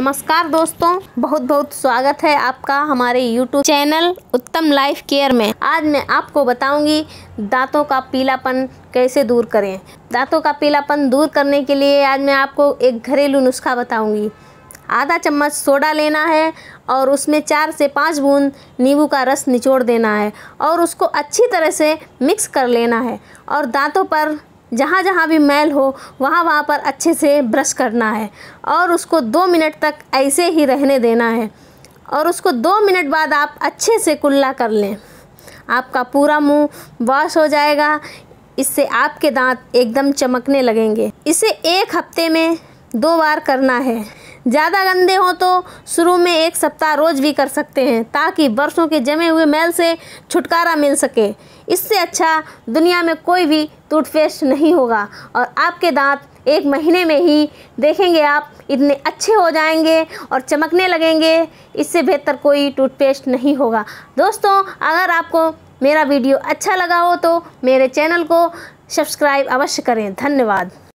नमस्कार दोस्तों बहुत बहुत स्वागत है आपका हमारे YouTube channel Uttam life care में आज मैं आपको बताऊंगी दांतों का पीलापन कैसे दूर करें दांतों का पीलापन दूर करने के लिए आज मैं आपको एक घरेलू नुस्खा बताऊंगी आधा चम्मच सोडा लेना है और उसमें चार से पाँच बूंद नींबू का रस निचोड़ देना है और उसको अच्छी तरह से मिक्स कर लेना है और दांतों पर जहाँ जहाँ भी मैल हो वहाँ वहाँ पर अच्छे से ब्रश करना है और उसको दो मिनट तक ऐसे ही रहने देना है और उसको दो मिनट बाद आप अच्छे से कुल्ला कर लें आपका पूरा मुंह वॉश हो जाएगा इससे आपके दांत एकदम चमकने लगेंगे इसे एक हफ्ते में दो बार करना है ज़्यादा गंदे हों तो शुरू में एक सप्ताह रोज़ भी कर सकते हैं ताकि बरसों के जमे हुए मैल से छुटकारा मिल सके इससे अच्छा दुनिया में कोई भी टूथपेस्ट नहीं होगा और आपके दांत एक महीने में ही देखेंगे आप इतने अच्छे हो जाएंगे और चमकने लगेंगे इससे बेहतर कोई टूथपेस्ट नहीं होगा दोस्तों अगर आपको मेरा वीडियो अच्छा लगा हो तो मेरे चैनल को सब्सक्राइब अवश्य करें धन्यवाद